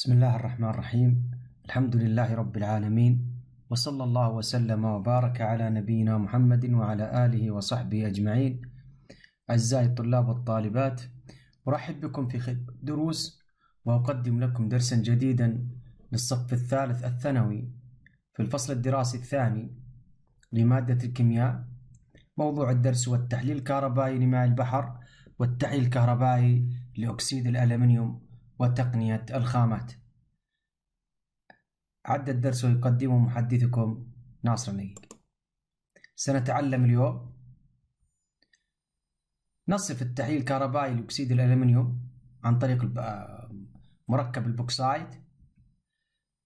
بسم الله الرحمن الرحيم الحمد لله رب العالمين وصلى الله وسلم وبارك على نبينا محمد وعلى آله وصحبه أجمعين أعزائي الطلاب والطالبات أرحب بكم في دروس وأقدم لكم درسا جديدا للصف الثالث الثانوي في الفصل الدراسي الثاني لمادة الكيمياء موضوع الدرس والتحليل الكهربائي لماء البحر والتحليل الكهربائي لأكسيد الألمنيوم وتقنية الخامات عد الدرس يقدمه محدثكم ناصر النقيق سنتعلم اليوم نصف التحليل الكهربائي لأكسيد الألمنيوم عن طريق مركب البوكسايد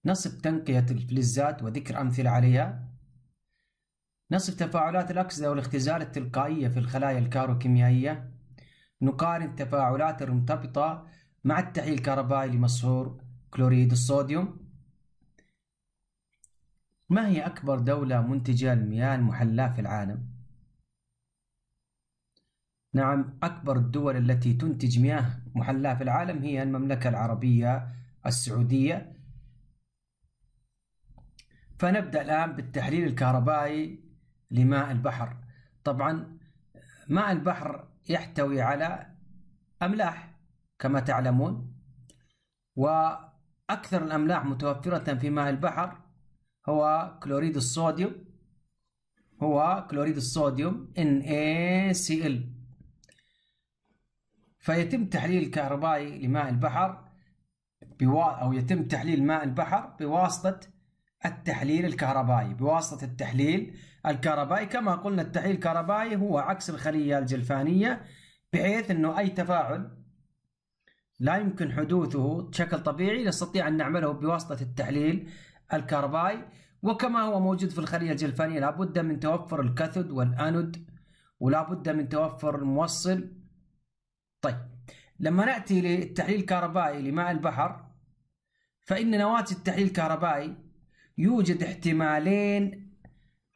نصف تنقية الفلزات وذكر أمثلة عليها نصف تفاعلات الأكسدة والاختزال التلقائية في الخلايا الكاروكيميائية نقارن تفاعلات المرتبطة مع التحليل الكهربائي لمسحور كلوريد الصوديوم ما هي أكبر دولة منتجة للمياه المحلاة في العالم؟ نعم أكبر الدول التي تنتج مياه محلاة في العالم هي المملكة العربية السعودية فنبدأ الآن بالتحليل الكهربائي لماء البحر طبعا ماء البحر يحتوي على أملاح كما تعلمون وأكثر الأملاح متوفرة في ماء البحر هو كلوريد الصوديوم هو كلوريد الصوديوم NaCl فيتم تحليل كهربائي لماء البحر بوا أو يتم تحليل ماء البحر بواسطة التحليل الكهربائي بواسطة التحليل الكهربائي كما قلنا التحليل الكهربائي هو عكس الخلية الجلفانية بحيث أنه أي تفاعل لا يمكن حدوثه بشكل طبيعي نستطيع أن نعمله بواسطة التحليل الكهربائي وكما هو موجود في الخلية الجلفانية لابد من توفر الكاثود والأنود ولابد من توفر الموصل طيب لما نأتي للتحليل الكهربائي لماء البحر فإن نواة التحليل الكهربائي يوجد احتمالين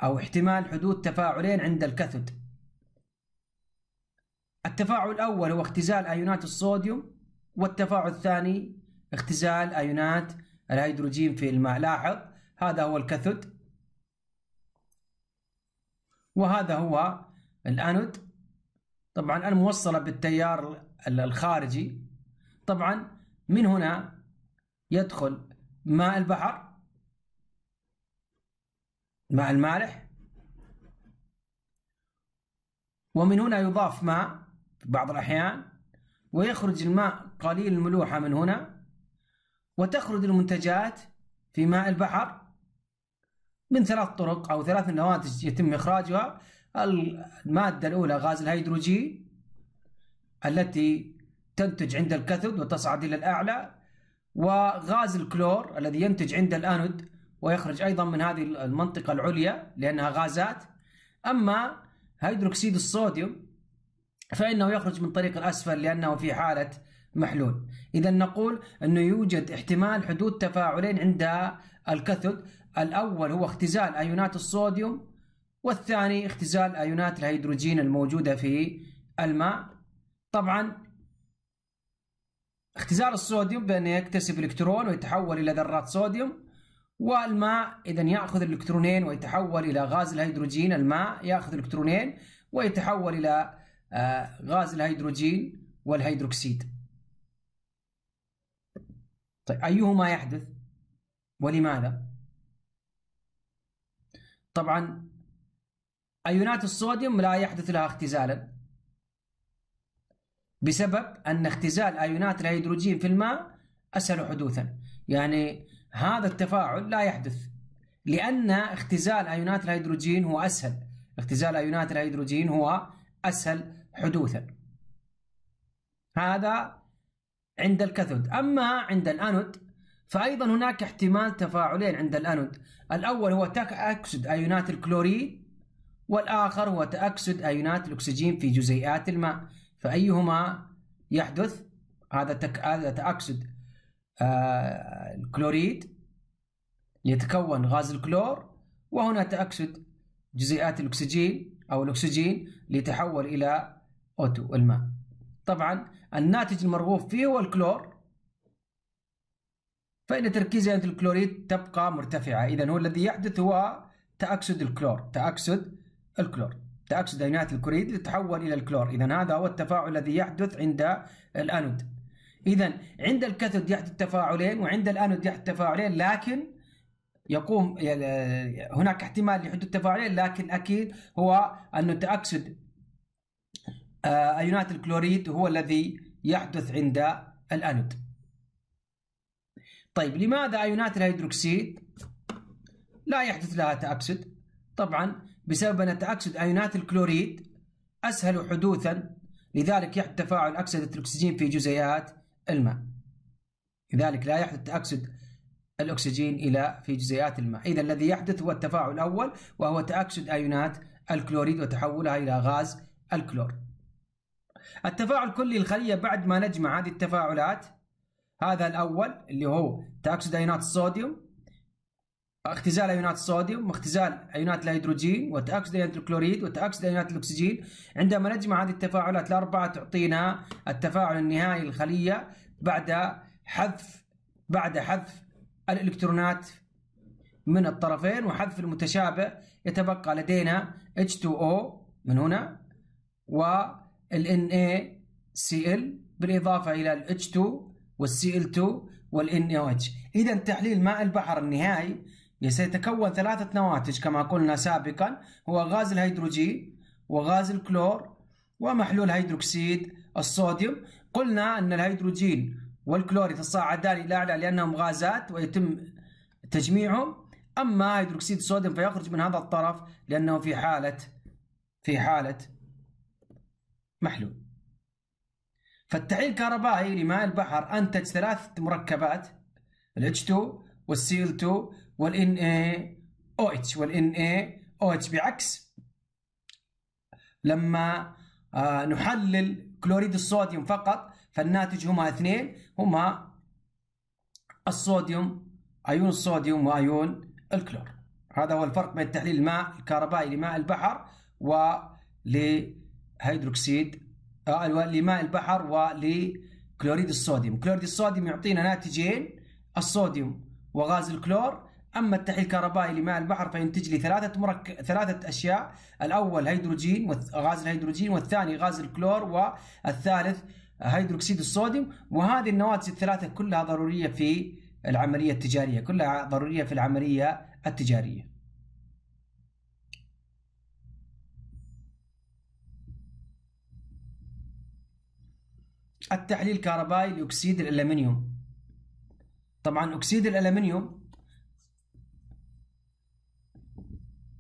أو احتمال حدوث تفاعلين عند الكاثود التفاعل الأول هو اختزال أيونات الصوديوم والتفاعل الثاني اختزال أيونات الهيدروجين في الماء لاحظ هذا هو الكاثود وهذا هو الانود طبعا الموصله بالتيار الخارجي طبعا من هنا يدخل ماء البحر ماء المالح ومن هنا يضاف ماء في بعض الاحيان ويخرج الماء قليل الملوحة من هنا وتخرج المنتجات في ماء البحر من ثلاث طرق أو ثلاث نواتج يتم إخراجها المادة الأولى غاز الهيدروجين التي تنتج عند الكثد وتصعد إلى الأعلى وغاز الكلور الذي ينتج عند الأنود ويخرج أيضا من هذه المنطقة العليا لأنها غازات أما هيدروكسيد الصوديوم فإنه يخرج من طريق الأسفل لأنه في حالة محلول إذا نقول أنه يوجد احتمال حدوث تفاعلين عند الكاثود الأول هو اختزال أيونات الصوديوم والثاني اختزال أيونات الهيدروجين الموجودة في الماء طبعا اختزال الصوديوم بأنه يكتسب إلكترون ويتحول إلى ذرات صوديوم والماء إذا يأخذ الإلكترونين ويتحول إلى غاز الهيدروجين الماء يأخذ إلكترونين ويتحول إلى آه، غاز الهيدروجين والهيدروكسيد طيب أيهما يحدث ولماذا طبعا أيونات الصوديوم لا يحدث لها اختزالا بسبب أن اختزال أيونات الهيدروجين في الماء أسهل حدوثا يعني هذا التفاعل لا يحدث لأن اختزال أيونات الهيدروجين هو أسهل اختزال أيونات الهيدروجين هو أسهل حدوثا هذا عند الكاثود أما عند الأنود فأيضا هناك احتمال تفاعلين عند الأنود الأول هو تأكسد أيونات الكلوريد والآخر هو تأكسد أيونات الأكسجين في جزيئات الماء فأيهما يحدث هذا تك... هذا تأكسد آه... الكلوريد يتكون غاز الكلور وهنا تأكسد جزيئات الأكسجين أو الأكسجين ليتحول إلى أوتو الماء طبعا الناتج المرغوب فيه هو الكلور فإن تركيزية الكلوريد تبقى مرتفعة إذا هو الذي يحدث هو تأكسد الكلور تأكسد الكلور تأكسد أينات الكلوريد لتتحول إلى الكلور إذا هذا هو التفاعل الذي يحدث عند الأنود إذا عند الكاثود يحدث تفاعلين وعند الأنود يحدث تفاعلين لكن يقوم هناك احتمال لحدوث تفاعلين لكن أكيد هو أن تأكسد آه، ايونات الكلوريد هو الذي يحدث عند الانود طيب لماذا ايونات الهيدروكسيد لا يحدث لها تاكسد طبعا بسبب ان تاكسد ايونات الكلوريد اسهل حدوثا لذلك يحدث تفاعل اكسده الاكسجين في جزيئات الماء لذلك لا يحدث تاكسد الاكسجين الى في جزيئات الماء اذا الذي يحدث هو التفاعل الاول وهو تاكسد ايونات الكلوريد وتحولها الى غاز الكلور التفاعل كلي الخليه بعد ما نجمع هذه التفاعلات هذا الاول اللي هو تأكسد ايونات الصوديوم اختزال ايونات الصوديوم واختزال ايونات الهيدروجين وتاكسد ايونات الكلوريد وتاكسد ايونات الاكسجين عندما نجمع هذه التفاعلات الاربعه تعطينا التفاعل النهائي للخليه بعد حذف بعد حذف الالكترونات من الطرفين وحذف المتشابه يتبقى لدينا H2O من هنا و ال NaCl بالإضافة إلى ال H2 والCl2 وال NaOH إذا تحليل ماء البحر النهائي سيتكون ثلاثة نواتج كما قلنا سابقا هو غاز الهيدروجين وغاز الكلور ومحلول هيدروكسيد الصوديوم قلنا أن الهيدروجين والكلور يتصاعدان إلى أعلى لأنهم غازات ويتم تجميعهم أما هيدروكسيد الصوديوم فيخرج من هذا الطرف لأنه في حالة في حالة محلول فالتحليل الكهربائي لماء البحر أنتج ثلاث مركبات ال H2 وال Cl2 وال NaOH وال NaOH بعكس لما آه نحلل كلوريد الصوديوم فقط فالناتج هما اثنين هما الصوديوم ايون الصوديوم وايون الكلور هذا هو الفرق بين تحليل الماء الكهربائي لماء البحر و هيدروكسيد آه، لماء البحر ولكلوريد الصوديوم كلوريد الصوديوم يعطينا ناتجين الصوديوم وغاز الكلور اما التحليل الكهربائي لماء البحر فينتج لي ثلاثه مرك... ثلاثه اشياء الاول هيدروجين وغاز الهيدروجين والثاني غاز الكلور والثالث هيدروكسيد الصوديوم وهذه النواتج الثلاثه كلها ضروريه في العمليه التجاريه كلها ضروريه في العمليه التجاريه التحليل كهربائي لاكسيد الالمنيوم طبعا اكسيد الالمنيوم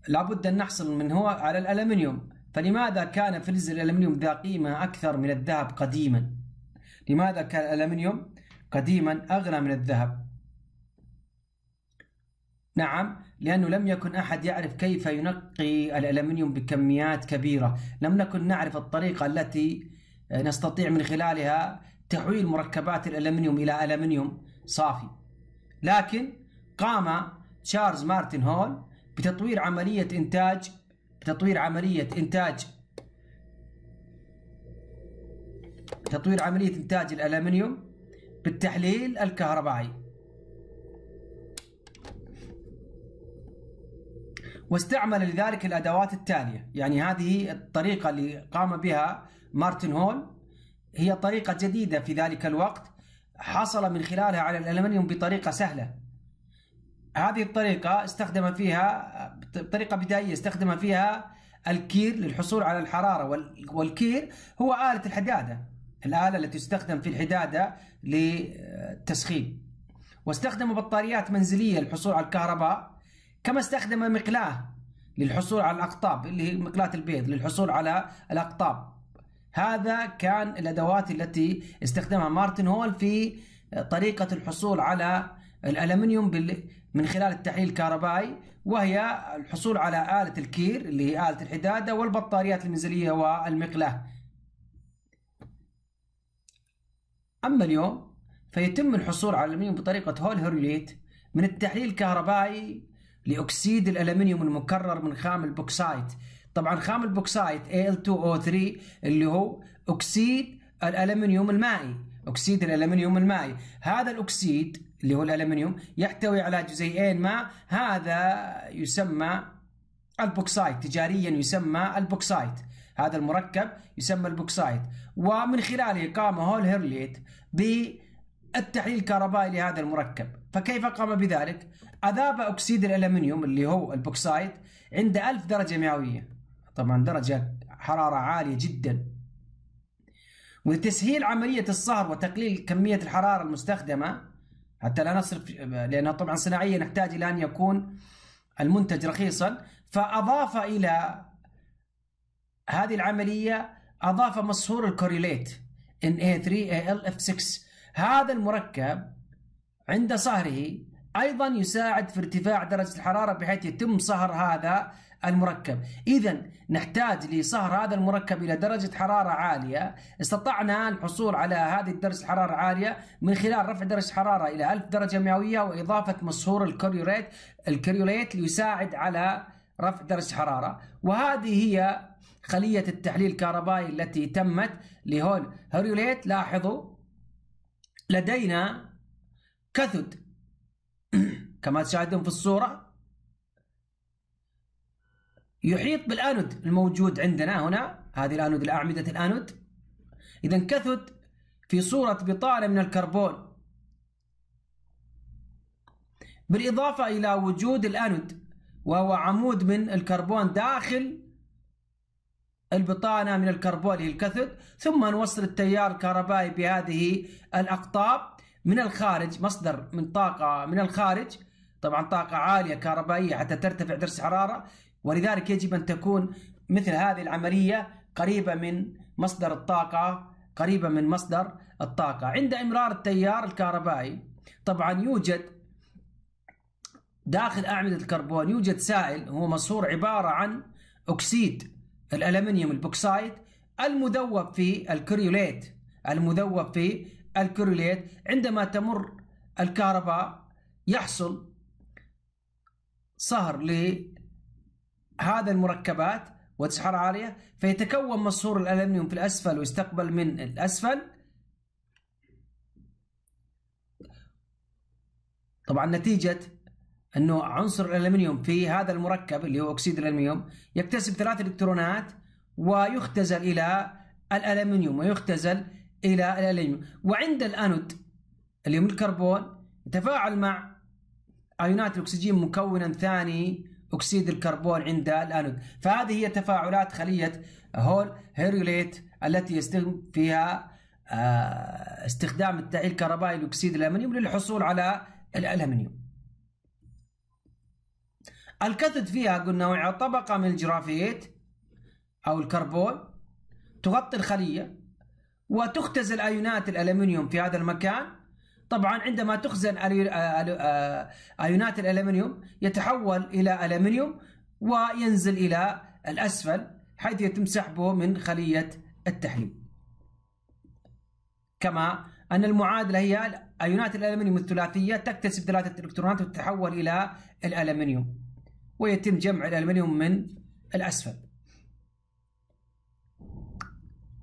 لابد ان نحصل من هو على الالمنيوم فلماذا كان فلز الالمنيوم ذا قيمه اكثر من الذهب قديما لماذا كان الالمنيوم قديما اغلى من الذهب نعم لأنه لم يكن أحد يعرف كيف ينقي الألمنيوم بكميات كبيرة لم نكن نعرف الطريقة التي آه، نستطيع من خلالها تحويل مركبات الألمنيوم إلى ألمنيوم صافي لكن قام تشارلز مارتن هول بتطوير عملية إنتاج بتطوير عملية إنتاج تطوير عملية إنتاج الألمنيوم بالتحليل الكهربائي واستعمل لذلك الأدوات التالية يعني هذه الطريقة اللي قام بها مارتن هول هي طريقة جديدة في ذلك الوقت حصل من خلالها على الألمنيوم بطريقة سهلة هذه الطريقة استخدم فيها طريقة بدائية استخدم فيها الكير للحصول على الحرارة والكير هو آلة الحدادة الآلة التي تستخدم في الحدادة للتسخين واستخدم بطاريات منزلية للحصول على الكهرباء كما استخدم مقلاة للحصول على الأقطاب اللي هي مقلاة البيض للحصول على الأقطاب هذا كان الادوات التي استخدمها مارتن هول في طريقه الحصول على الالمنيوم من خلال التحليل الكهربائي وهي الحصول على آلة الكير اللي هي آلة الحدادة والبطاريات المنزلية والمقلاة أما اليوم فيتم الحصول على الألمنيوم بطريقة هول هيروليت من التحليل الكهربائي لأكسيد الألمنيوم المكرر من خام البوكسايت طبعا خام البوكسايت Al2O3 اللي هو اكسيد الالمنيوم المائي اكسيد الالمنيوم المائي هذا الاكسيد اللي هو الالمنيوم يحتوي على جزيئين ما هذا يسمى البوكسايت تجاريا يسمى البوكسايت هذا المركب يسمى البوكسايت ومن خلاله قام هول هيرليت بالتحليل الكهربائي لهذا المركب فكيف قام بذلك؟ أذاب أكسيد الألمنيوم اللي هو البوكسايت عند 1000 درجة مئوية طبعا درجة حرارة عالية جدا ولتسهيل عملية الصهر وتقليل كمية الحرارة المستخدمة حتى لا نصرف لأنها طبعا صناعية نحتاج إلى أن يكون المنتج رخيصا فأضاف إلى هذه العملية أضاف مصهور الكوريليت Na3ALF6 هذا المركب عند صهره أيضا يساعد في ارتفاع درجة الحرارة بحيث يتم صهر هذا المركب إذا نحتاج لصهر هذا المركب إلى درجة حرارة عالية استطعنا الحصول على هذه الدرجة الحرارة عالية من خلال رفع درجة حرارة إلى 1000 درجة مئوية وإضافة مصهور الكريوليت الكريوليت ليساعد على رفع درجة حرارة وهذه هي خلية التحليل الكهربائي التي تمت لهول هريوليت لاحظوا لدينا كثد كما تشاهدون في الصورة يحيط بالانود الموجود عندنا هنا هذه الانود الاعمده الانود اذا كثد في صوره بطانه من الكربون بالاضافه الى وجود الانود وهو عمود من الكربون داخل البطانه من الكربون هي الكثد ثم نوصل التيار الكهربائي بهذه الاقطاب من الخارج مصدر من طاقه من الخارج طبعا طاقه عاليه كهربائيه حتى ترتفع درجه الحراره ولذلك يجب أن تكون مثل هذه العملية قريبة من مصدر الطاقة قريبة من مصدر الطاقة عند إمرار التيار الكهربائي طبعا يوجد داخل أعمدة الكربون يوجد سائل هو مصهور عبارة عن أكسيد الألمنيوم البوكسايد المذوب في الكريوليت المذوب في الكريوليت عندما تمر الكهرباء يحصل صهر هذا المركبات وتسحر عالية فيتكون مصهور الألمنيوم في الأسفل ويستقبل من الأسفل طبعا نتيجة أنه عنصر الألمنيوم في هذا المركب اللي هو أكسيد الألمنيوم يكتسب ثلاث إلكترونات ويختزل إلى الألمنيوم ويختزل إلى الألمنيوم وعند الأنود اللي هو الكربون يتفاعل مع أيونات الأكسجين مكونا ثاني اكسيد الكربون عند الانود فهذه هي تفاعلات خليه هول هيروليت التي يستخدم فيها آه، استخدام التعيل الكهربائي لاكسيد الالمنيوم للحصول على الالمنيوم الكتد فيها قلنا طبقه من الجرافيت او الكربون تغطي الخليه وتختزل ايونات الالمنيوم في هذا المكان طبعا عندما تخزن ايونات الالمنيوم يتحول الى الالمنيوم وينزل الى الاسفل حيث يتم سحبه من خليه التحليل. كما ان المعادله هي ايونات الالمنيوم الثلاثيه تكتسب ثلاثه الكترونات وتتحول الى الالمنيوم ويتم جمع الالمنيوم من الاسفل.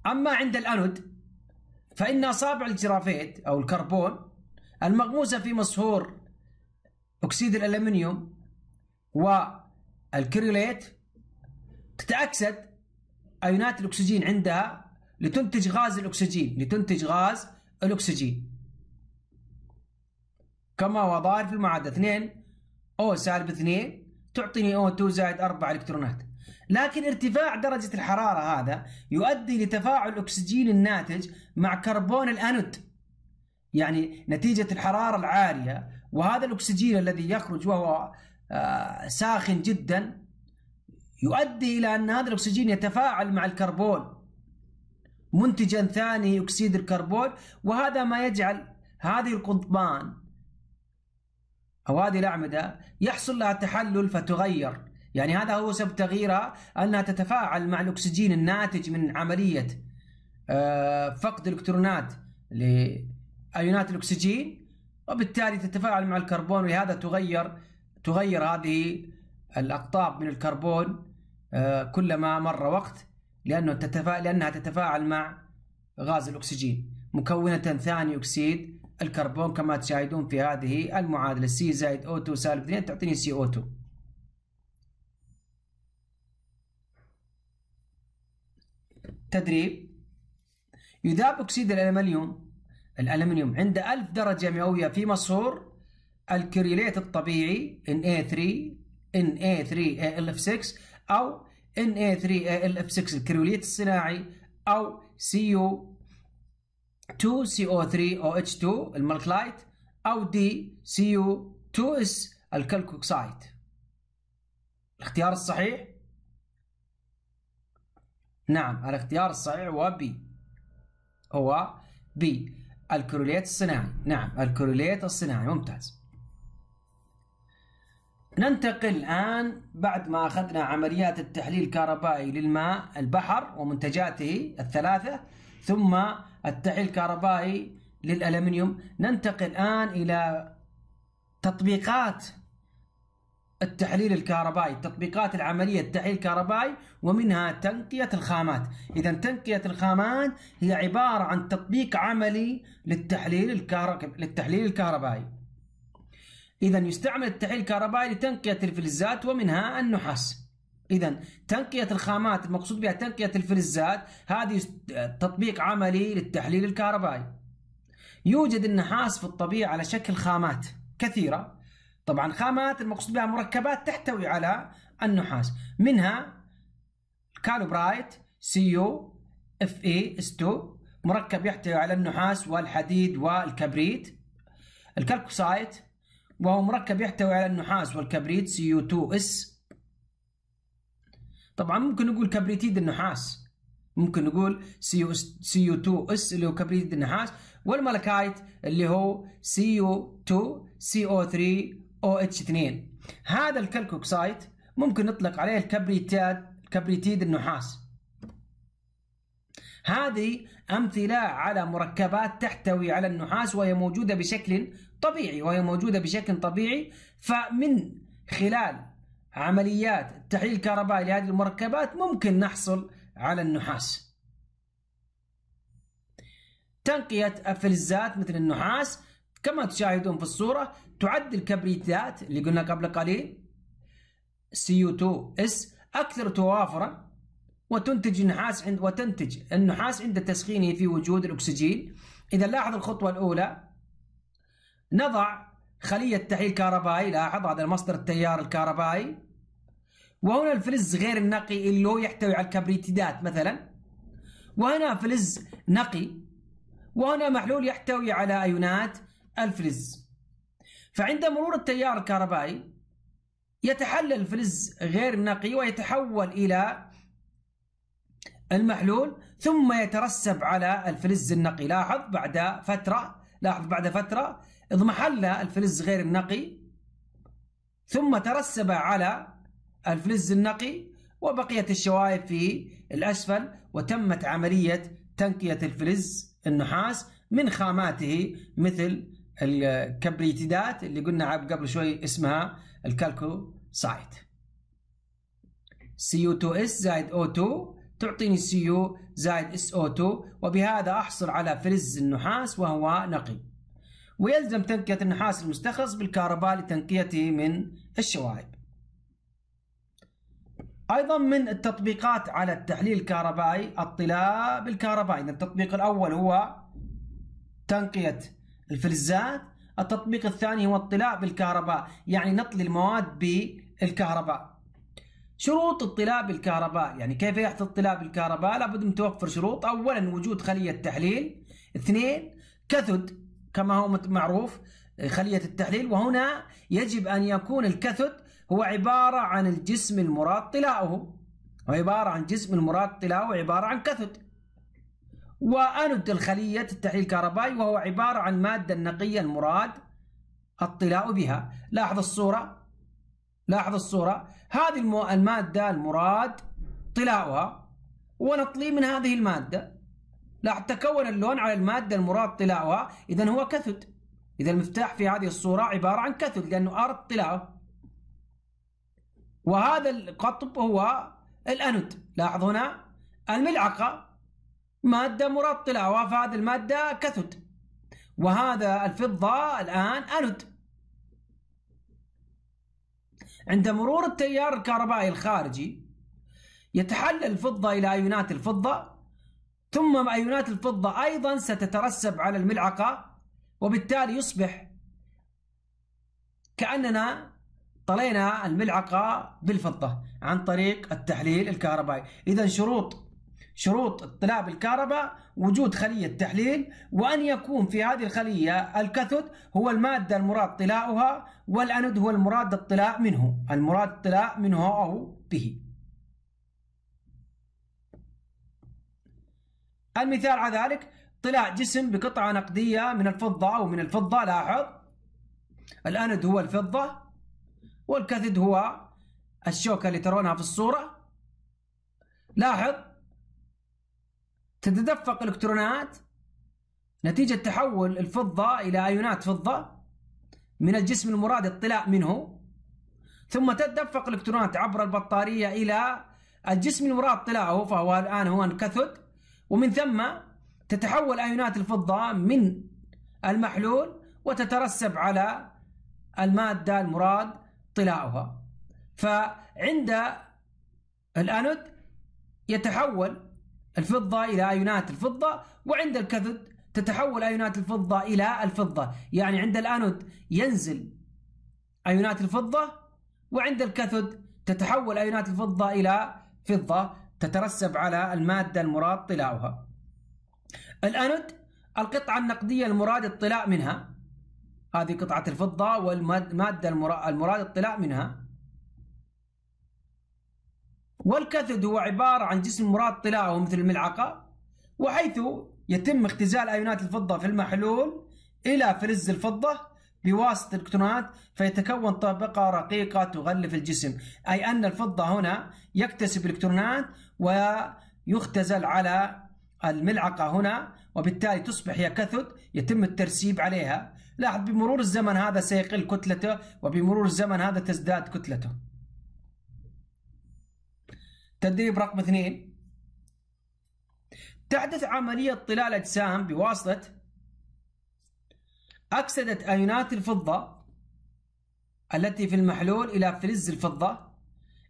اما عند الانود فان اصابع الجرافيت او الكربون المغموسة في مصهور أكسيد الألمنيوم والكريوليت تتأكسد أيونات الأكسجين عندها لتنتج غاز الأكسجين لتنتج غاز الأكسجين كما هو ظاهر في المعادلة 2 أو سالب 2 تعطيني أو 2 زائد 4 إلكترونات لكن ارتفاع درجة الحرارة هذا يؤدي لتفاعل الأكسجين الناتج مع كربون الأنود يعني نتيجة الحرارة العالية وهذا الأكسجين الذي يخرج وهو آه، ساخن جدا يؤدي إلى أن هذا الأكسجين يتفاعل مع الكربون منتجا ثاني أكسيد الكربون وهذا ما يجعل هذه القضبان أو هذه الأعمدة يحصل لها تحلل فتغير يعني هذا هو سبب تغييرها أنها تتفاعل مع الأكسجين الناتج من عملية آه، فقد الإلكترونات ايونات الاكسجين وبالتالي تتفاعل مع الكربون ولهذا تغير تغير هذه الاقطاب من الكربون آه، كلما مر وقت لانه تتفاعل لانها تتفاعل مع غاز الاكسجين مكونه ثاني اكسيد الكربون كما تشاهدون في هذه المعادله سي زائد او 2 سالب 2 تعطيني سي او 2 تدريب يذاب اكسيد الالمنيوم الألمنيوم عند 1000 درجة مئوية في مصهور الكريليت الطبيعي Na3 Na3ALF6 إيه إيه إيه أو Na3ALF6 الكريوليت الصناعي أو CO 2CO3OH2 الملكلايت أو DCO2S الكالكوكسايد الاختيار الصحيح نعم الاختيار الصحيح هو بي هو بي الكوريليت الصناعي نعم الكوريليت الصناعي ممتاز ننتقل الآن بعد ما أخذنا عمليات التحليل الكهربائي للماء البحر ومنتجاته الثلاثة ثم التحليل الكهربائي للألمنيوم ننتقل الآن إلى تطبيقات التحليل الكهربائي التطبيقات العملية التحليل الكهربائي ومنها تنقية الخامات إذا تنقية الخامات هي عبارة عن تطبيق عملي للتحليل الكهرب... للتحليل الكهربائي إذا يستعمل التحليل الكهربائي لتنقية الفلزات ومنها النحاس إذا تنقية الخامات المقصود بها تنقية الفلزات هذه تطبيق عملي للتحليل الكهربائي. يوجد النحاس في الطبيعة على شكل خامات كثيرة طبعا خامات المقصود بها مركبات تحتوي على النحاس منها سي يو اف اي اس 2 مركب يحتوي على النحاس والحديد والكبريت الكالكوسايت وهو مركب يحتوي على النحاس والكبريت سي يو 2 اس طبعا ممكن نقول كبريتيد النحاس ممكن نقول سي سي يو 2 اس اللي هو كبريتيد النحاس والملكايت اللي هو سي يو 2 سي او 3 OH2 هذا الكالكوكسايد ممكن نطلق عليه الكبريتيد كبريتيد النحاس هذه أمثلة على مركبات تحتوي على النحاس وهي موجودة بشكل طبيعي وهي موجودة بشكل طبيعي فمن خلال عمليات التحليل الكهربائي لهذه المركبات ممكن نحصل على النحاس تنقية الفلزات مثل النحاس كما تشاهدون في الصورة تعد الكبريتات اللي قلنا قبل قليل CO2S أكثر توافرا وتنتج النحاس عند وتنتج النحاس عند تسخينه في وجود الأكسجين إذا لاحظ الخطوة الأولى نضع خلية تحليل كهربائي لاحظ هذا المصدر التيار الكهربائي وهنا الفلز غير النقي اللي هو يحتوي على الكبريتيدات مثلا وهنا فلز نقي وهنا محلول يحتوي على أيونات الفلز فعند مرور التيار الكهربائي يتحلل الفلز غير النقي ويتحول إلى المحلول ثم يترسب على الفلز النقي لاحظ بعد فترة لاحظ بعد فترة اضمحل الفلز غير النقي ثم ترسب على الفلز النقي وبقيت الشوائب في الأسفل وتمت عملية تنقية الفلز النحاس من خاماته مثل الكبريتيدات اللي قلنا قبل شوي اسمها الكالكو CO2S زائد O2 تعطيني CO زائد SO2 وبهذا أحصل على فلز النحاس وهو نقي ويلزم تنقية النحاس المستخلص بالكهرباء لتنقيته من الشوائب أيضا من التطبيقات على التحليل الكهربائي الطلاء بالكهرباء إذا التطبيق الأول هو تنقية الفلزات التطبيق الثاني هو الطلاء بالكهرباء يعني نطلي المواد بالكهرباء شروط الطلاء بالكهرباء يعني كيف يحدث الطلاء بالكهرباء لابد من توفر شروط أولا وجود خلية تحليل اثنين كثد كما هو معروف خلية التحليل وهنا يجب أن يكون الكثد هو عبارة عن الجسم المراد طلاؤه عبارة عن جسم المراد طلاؤه عبارة عن كثد وأند الخلية التحليل الكهربائي وهو عبارة عن مادة نقية المراد الطلاء بها لاحظ الصورة لاحظ الصورة هذه المادة المراد طلاؤها ونطلي من هذه المادة لا تكون اللون على المادة المراد طلاؤها إذا هو كثد إذا المفتاح في هذه الصورة عبارة عن كثد لأنه أرض طلاء وهذا القطب هو الأند لاحظ هنا الملعقة مادة مرطلة هذه المادة كثد وهذا الفضة الآن أنود عند مرور التيار الكهربائي الخارجي يتحلل الفضة إلى أيونات الفضة ثم أيونات الفضة أيضا ستترسب على الملعقة وبالتالي يصبح كأننا طلينا الملعقة بالفضة عن طريق التحليل الكهربائي إذا شروط شروط اطلاع الكهرباء وجود خلية تحليل وأن يكون في هذه الخلية الكاثود هو المادة المراد طلاؤها والأنود هو المراد الطلاء منه المراد الطلاء منه أو به المثال على ذلك طلاء جسم بقطعة نقدية من الفضة أو من الفضة لاحظ الأند هو الفضة والكاثد هو الشوكة اللي ترونها في الصورة لاحظ تتدفق الكترونات نتيجة تحول الفضة إلى أيونات فضة من الجسم المراد الطلاء منه ثم تتدفق الكترونات عبر البطارية إلى الجسم المراد طلاءه فهو الآن هو الكاثود ومن ثم تتحول أيونات الفضة من المحلول وتترسب على المادة المراد طلاؤها فعند الأنود يتحول الفضة إلى أيونات الفضة وعند الكاثود تتحول أيونات الفضة إلى الفضة يعني عند الأنود ينزل أيونات الفضة وعند الكاثود تتحول أيونات الفضة إلى فضة تترسب على المادة المراد طلاؤها الأنود القطعة النقدية المراد الطلاء منها هذه قطعة الفضة والمادة المراد الطلاء منها والكاثود هو عبارة عن جسم مراد طلاءه مثل الملعقة وحيث يتم اختزال أيونات الفضة في المحلول إلى فلز الفضة بواسطة الكترونات فيتكون طبقة رقيقة تغلف الجسم أي أن الفضة هنا يكتسب الكترونات ويختزل على الملعقة هنا وبالتالي تصبح هي كثد يتم الترسيب عليها لاحظ بمرور الزمن هذا سيقل كتلته وبمرور الزمن هذا تزداد كتلته تدريب رقم اثنين تحدث عملية طلال أجسام بواسطة أكسدة أيونات الفضة التي في المحلول إلى فلز الفضة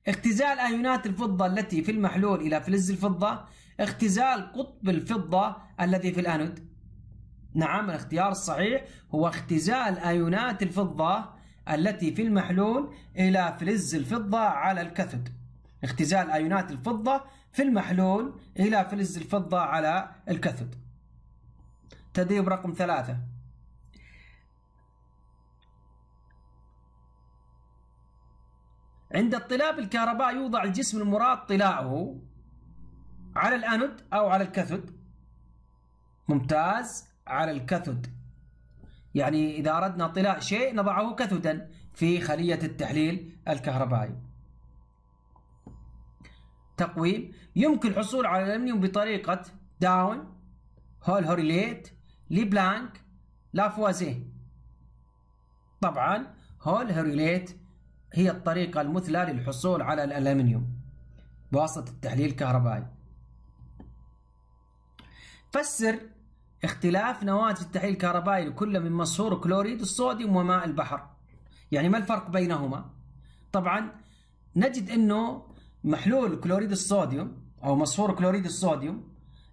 اختزال أيونات الفضة التي في المحلول إلى فلز الفضة اختزال قطب الفضة الذي في الأنود نعم الاختيار الصحيح هو اختزال أيونات الفضة التي في المحلول إلى فلز الفضة على الكاثود اختزال أيونات الفضة في المحلول إلى فلز الفضة على الكاثود تدريب رقم ثلاثة عند اطلاع الكهرباء يوضع الجسم المراد طلاعه على الأنود أو على الكاثود ممتاز على الكاثود يعني إذا أردنا طلاء شيء نضعه كثدا في خلية التحليل الكهربائي تقويم يمكن الحصول على الالمنيوم بطريقة داون هول هوريليت لبلانك لافوازيه طبعا هول هوريليت هي الطريقة المثلى للحصول على الألمنيوم بواسطة التحليل الكهربائي فسر اختلاف نواتج التحليل الكهربائي لكل من مصهور كلوريد الصوديوم وماء البحر يعني ما الفرق بينهما طبعا نجد انه محلول كلوريد الصوديوم أو مصفور كلوريد الصوديوم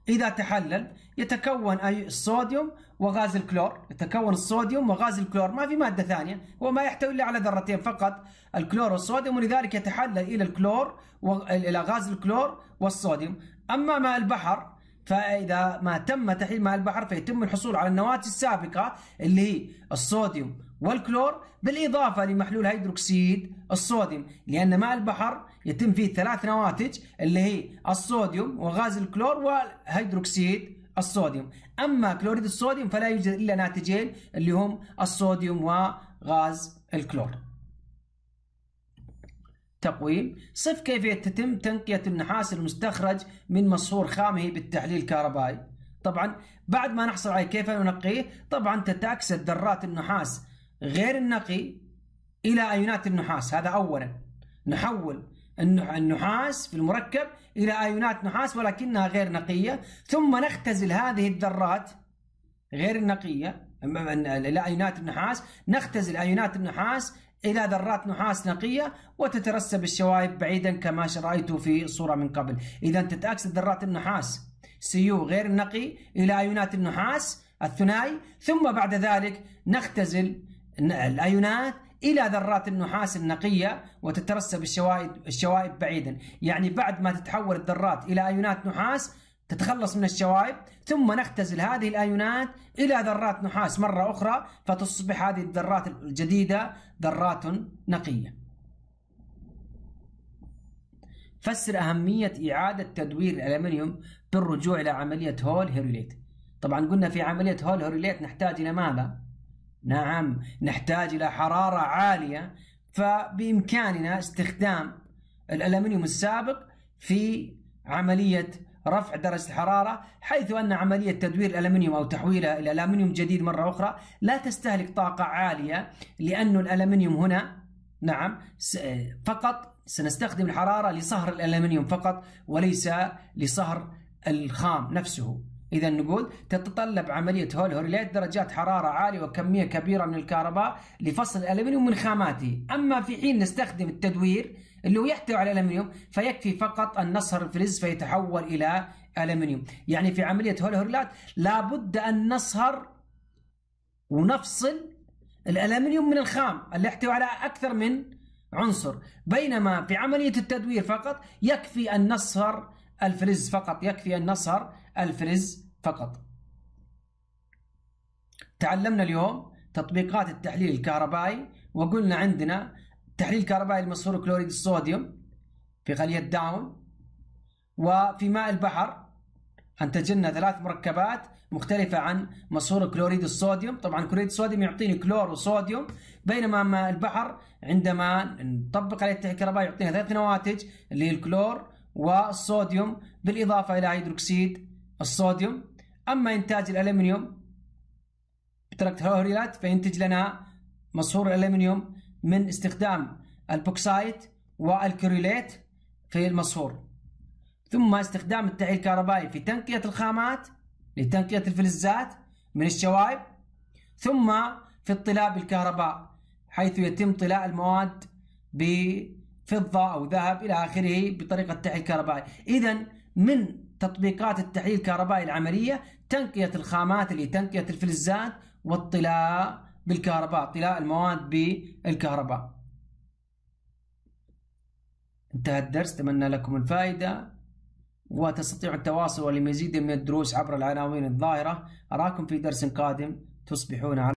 إذا تحلل يتكون أي الصوديوم وغاز الكلور يتكون الصوديوم وغاز الكلور ما في مادة ثانية هو ما يحتوي إلا على ذرتين فقط الكلور والصوديوم ولذلك يتحلل إلى الكلور و... إلى غاز الكلور والصوديوم أما ماء البحر فإذا ما تم تحليل ماء البحر فيتم الحصول على النواه السابقة اللي هي الصوديوم والكلور بالإضافة لمحلول هيدروكسيد الصوديوم لأن ماء البحر يتم فيه ثلاث نواتج اللي هي الصوديوم وغاز الكلور والهيدروكسيد الصوديوم أما كلوريد الصوديوم فلا يوجد إلا ناتجين اللي هم الصوديوم وغاز الكلور تقويم صف كيف تتم تنقية النحاس المستخرج من مصهور خامه بالتحليل الكهربائي طبعا بعد ما نحصل عليه كيف ننقيه طبعا تتأكسد ذرات النحاس غير النقي إلى أيونات النحاس هذا أولا نحول النحاس في المركب إلى آيونات نحاس ولكنها غير نقية ثم نختزل هذه الذرات غير النقية إلى آيونات النحاس نختزل آيونات النحاس إلى ذرات نحاس نقية وتترسب الشوائب بعيدا كما رأيت في صورة من قبل إذا تتأكسد ذرات النحاس سيو غير النقي إلى آيونات النحاس الثنائي ثم بعد ذلك نختزل الأيونات الى ذرات النحاس النقيه وتترسب الشوائب الشوائب بعيدا، يعني بعد ما تتحول الذرات الى ايونات نحاس تتخلص من الشوائب ثم نختزل هذه الايونات الى ذرات نحاس مره اخرى فتصبح هذه الذرات الجديده ذرات نقيه. فسر أهمية إعادة تدوير الألمنيوم بالرجوع إلى عملية هول هيروليت طبعا قلنا في عملية هول هيروليت نحتاج إلى ماذا؟ نعم نحتاج إلى حرارة عالية فبإمكاننا استخدام الألمنيوم السابق في عملية رفع درجة الحرارة حيث أن عملية تدوير الألمنيوم أو تحويله إلى ألمنيوم جديد مرة أخرى لا تستهلك طاقة عالية لانه الألمنيوم هنا نعم فقط سنستخدم الحرارة لصهر الألمنيوم فقط وليس لصهر الخام نفسه إذا نقول تتطلب عملية هولهوريليت درجات حرارة عالية وكمية كبيرة من الكهرباء لفصل الألمنيوم من خاماته أما في حين نستخدم التدوير اللي هو يحتوي على الألمنيوم فيكفي فقط أن نصهر الفلز فيتحول إلى ألمنيوم يعني في عملية هولهوريلات لابد أن نصهر ونفصل الألمنيوم من الخام اللي يحتوي على أكثر من عنصر بينما في عملية التدوير فقط يكفي أن نصهر الفلز فقط يكفي أن نصهر الفريز فقط تعلمنا اليوم تطبيقات التحليل الكهربائي وقلنا عندنا تحليل كهربائي لمصفور كلوريد الصوديوم في خلية داون وفي ماء البحر أنتج لنا ثلاث مركبات مختلفة عن مصفور كلوريد الصوديوم طبعا كلوريد الصوديوم يعطيني كلور وصوديوم بينما ماء البحر عندما نطبق عليه التحليل الكهربائي يعطينا ثلاث نواتج اللي هي الكلور والصوديوم بالإضافة إلى هيدروكسيد الصوديوم أما إنتاج الألمنيوم بتركتهوريلات فينتج لنا مصهور الألمنيوم من استخدام البوكسايت والكريليت في المصهور ثم استخدام التحليل الكهربائي في تنقية الخامات لتنقية الفلزات من الشوائب ثم في الطلاء بالكهرباء حيث يتم طلاء المواد بفضة أو ذهب إلى آخره بطريقة التحليل الكهربائي إذا من تطبيقات التحليل الكهربائي العملية تنقية الخامات اللي تنقية الفلزات والطلاء بالكهرباء طلاء المواد بالكهرباء انتهى الدرس أتمنى لكم الفائدة وتستطيع التواصل لمزيد من الدروس عبر العناوين الظاهرة أراكم في درس قادم تصبحون على